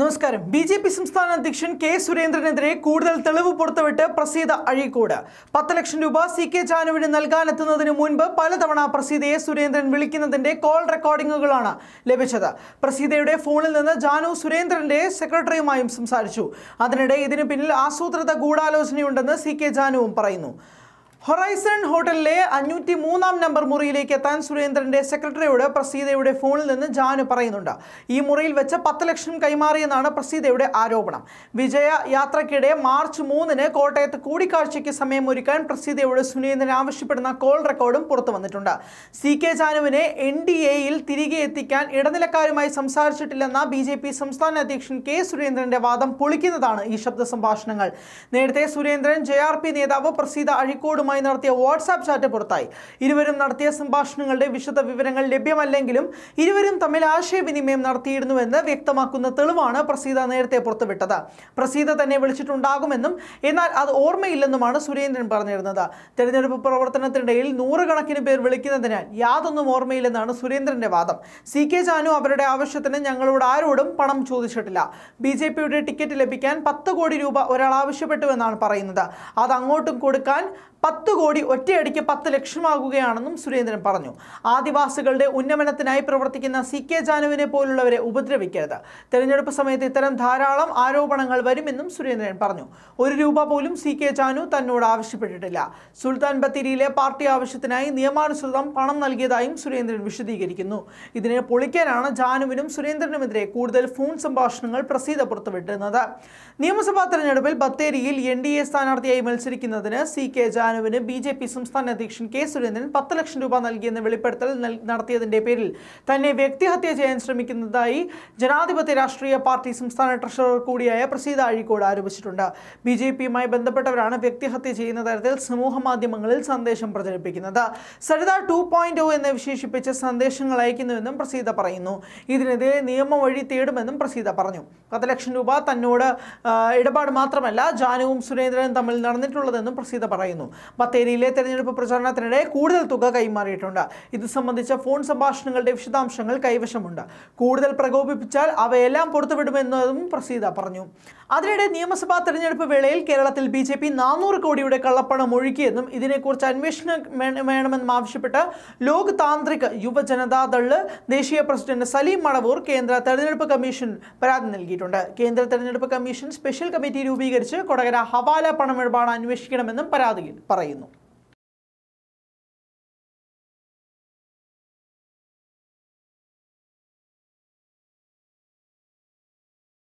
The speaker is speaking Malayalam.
നമസ്കാരം ബി ജെ പി സംസ്ഥാന അധ്യക്ഷൻ കെ സുരേന്ദ്രനെതിരെ കൂടുതൽ തെളിവ് പുറത്തുവിട്ട് പ്രസീത അഴീക്കോട് പത്ത് ലക്ഷം രൂപ സി കെ ജാനുവിന് നൽകാനെത്തുന്നതിന് മുൻപ് പലതവണ പ്രസീതയെ സുരേന്ദ്രൻ വിളിക്കുന്നതിന്റെ കോൾ റെക്കോർഡിങ്ങുകളാണ് ലഭിച്ചത് പ്രസീതയുടെ ഫോണിൽ നിന്ന് ജാനു സുരേന്ദ്രന്റെ സെക്രട്ടറിയുമായും സംസാരിച്ചു അതിനിടെ ഇതിനു പിന്നിൽ ആസൂത്രിത ഗൂഢാലോചനയുണ്ടെന്ന് സി കെ ജാനുവും പറയുന്നു ഹൊറൈസൺ ഹോട്ടലിലെ അഞ്ഞൂറ്റി മൂന്നാം നമ്പർ മുറിയിലേക്ക് എത്താൻ സുരേന്ദ്രന്റെ സെക്രട്ടറിയോട് പ്രസീതയുടെ ഫോണിൽ നിന്ന് ജാനു പറയുന്നുണ്ട് ഈ മുറിയിൽ വെച്ച് പത്ത് ലക്ഷം കൈമാറിയെന്നാണ് പ്രസീതയുടെ ആരോപണം വിജയ യാത്രയ്ക്കിടെ മാർച്ച് മൂന്നിന് കോട്ടയത്ത് കൂടിക്കാഴ്ചയ്ക്ക് സമയമൊരുക്കാൻ പ്രസീതയോട് സുരേന്ദ്രൻ ആവശ്യപ്പെടുന്ന കോൾ റെക്കോർഡും പുറത്തു വന്നിട്ടുണ്ട് സി കെ ജാനുവിനെ എൻ ഡി എയിൽ തിരികെ എത്തിക്കാൻ ഇടനിലക്കാരുമായി സംസാരിച്ചിട്ടില്ലെന്ന ബി ജെ പി സംസ്ഥാന അധ്യക്ഷൻ കെ സുരേന്ദ്രന്റെ വാദം പൊളിക്കുന്നതാണ് ഈ ശബ്ദ സംഭാഷണങ്ങൾ നേരത്തെ സുരേന്ദ്രൻ ജെ ആർ പി നേതാവ് പ്രസീത അഴിക്കോടുമായി ഇരുവരുമായി നടത്തിയ വാട്സാപ്പ് ചാറ്റ് പുറത്തായി ഇരുവരും നടത്തിയ സംഭാഷണങ്ങളുടെ വിശദ വിവരങ്ങൾ ലഭ്യമല്ലെങ്കിലും ഇരുവരും തമ്മിൽ ആശയവിനിമയം നടത്തിയിരുന്നുവെന്ന് വ്യക്തമാക്കുന്ന തെളിവാണ് പ്രസീത നേരത്തെ പുറത്തുവിട്ടത് പ്രസീത തന്നെ വിളിച്ചിട്ടുണ്ടാകുമെന്നും എന്നാൽ അത് ഓർമ്മയില്ലെന്നുമാണ് സുരേന്ദ്രൻ പറഞ്ഞിരുന്നത് തെരഞ്ഞെടുപ്പ് പ്രവർത്തനത്തിനിടയിൽ നൂറുകണക്കിന് പേർ വിളിക്കുന്നതിനാൽ യാതൊന്നും ഓർമ്മയില്ലെന്നാണ് സുരേന്ദ്രന്റെ വാദം സി കെ ജാനു അവരുടെ ആവശ്യത്തിന് ഞങ്ങളോട് ആരോടും പണം ചോദിച്ചിട്ടില്ല ബി ജെ പിയുടെ ടിക്കറ്റ് ലഭിക്കാൻ പത്ത് കോടി രൂപ ഒരാൾ ആവശ്യപ്പെട്ടു എന്നാണ് പറയുന്നത് അത് അങ്ങോട്ടും കൊടുക്കാൻ പത്ത് പത്ത് കോടി ഒറ്റയടിക്ക് പത്ത് ലക്ഷമാകുകയാണെന്നും സുരേന്ദ്രൻ പറഞ്ഞു ആദിവാസികളുടെ ഉന്നമനത്തിനായി പ്രവർത്തിക്കുന്ന സി കെ ജാനുവിനെ പോലുള്ളവരെ ഉപദ്രവിക്കരുത് തെരഞ്ഞെടുപ്പ് സമയത്ത് ഇത്തരം ധാരാളം ആരോപണങ്ങൾ വരുമെന്നും സുരേന്ദ്രൻ പറഞ്ഞു ഒരു രൂപ പോലും സി കെ ജാനു തന്നോട് ആവശ്യപ്പെട്ടിട്ടില്ല സുൽത്താൻ ബത്തേരിയിലെ പാർട്ടി ആവശ്യത്തിനായി നിയമാനുസൃതം പണം നൽകിയതായും സുരേന്ദ്രൻ വിശദീകരിക്കുന്നു ഇതിനെ പൊളിക്കാനാണ് ജാനുവിനും സുരേന്ദ്രനുമെതിരെ കൂടുതൽ ഫോൺ സംഭാഷണങ്ങൾ പ്രസീത പുറത്തുവിട്ടിരുന്നത് നിയമസഭാ തെരഞ്ഞെടുപ്പിൽ ബത്തേരിയിൽ എൻ ഡി എ സ്ഥാനാർത്ഥിയായി മത്സരിക്കുന്നതിന് സി കെ ജാനു വിഷ്ണുവിന് ബി ജെ പി സംസ്ഥാന അധ്യക്ഷൻ കെ സുരേന്ദ്രൻ പത്ത് ലക്ഷം രൂപ നൽകിയെന്ന് വെളിപ്പെടുത്തൽ നടത്തിയതിന്റെ പേരിൽ തന്നെ വ്യക്തിഹത്യ ചെയ്യാൻ ശ്രമിക്കുന്നതായി ജനാധിപത്യ രാഷ്ട്രീയ പാർട്ടി സംസ്ഥാന ട്രഷറർ കൂടിയായ പ്രസീത അഴീക്കോട് ആരോപിച്ചിട്ടുണ്ട് ബി ജെ പിയുമായി ബന്ധപ്പെട്ടവരാണ് വ്യക്തിഹത്യ ചെയ്യുന്ന തരത്തിൽ സമൂഹ മാധ്യമങ്ങളിൽ സന്ദേശം പ്രചരിപ്പിക്കുന്നത് Saritha two point O oh എന്ന് വിശേഷിപ്പിച്ച് സന്ദേശങ്ങൾ അയക്കുന്നുവെന്നും പ്രസീത പറയുന്നു ഇതിനെതിരെ നിയമം വഴി തേടുമെന്നും പ്രസീത പറഞ്ഞു പത്ത് ലക്ഷം രൂപ തന്നോട് ഇടപാട് മാത്രമല്ല ജാനുവും സുരേന്ദ്രനും തമ്മിൽ നടന്നിട്ടുള്ളതെന്നും പ്രസീത പറയുന്നു ബത്തേരിയിലെ തെരഞ്ഞെടുപ്പ് പ്രചാരണത്തിനിടെ കൂടുതൽ തുക കൈമാറിയിട്ടുണ്ട് ഇത് സംബന്ധിച്ച ഫോൺ സംഭാഷണങ്ങളുടെ വിശദാംശങ്ങൾ കൈവശമുണ്ട് കൂടുതൽ പ്രകോപിപ്പിച്ചാൽ അവയെല്ലാം പുറത്തുവിടുമെന്നതും പ്രസീത പറഞ്ഞു അതിനിടെ നിയമസഭാ തെരഞ്ഞെടുപ്പ് വേളയിൽ കേരളത്തിൽ ബി ജെ പി നാനൂറ് കോടിയുടെ കള്ളപ്പണം ഒഴുക്കിയെന്നും ഇതിനെക്കുറിച്ച് അന്വേഷണം വേണമെന്നും ആവശ്യപ്പെട്ട് ലോക് താന്ത്രിക് യുവജനതാദള് ദേശീയ പ്രസിഡന്റ് സലീം മടവൂർ കേന്ദ്ര തെരഞ്ഞെടുപ്പ് കമ്മീഷൻ പരാതി നൽകിയിട്ടുണ്ട് കേന്ദ്ര തെരഞ്ഞെടുപ്പ് കമ്മീഷൻ സ്പെഷ്യൽ കമ്മിറ്റി രൂപീകരിച്ച് കൊടകര ഹവാല പണമിടപാട് അന്വേഷിക്കണമെന്നും പരാതിയിൽ പറയും Hino.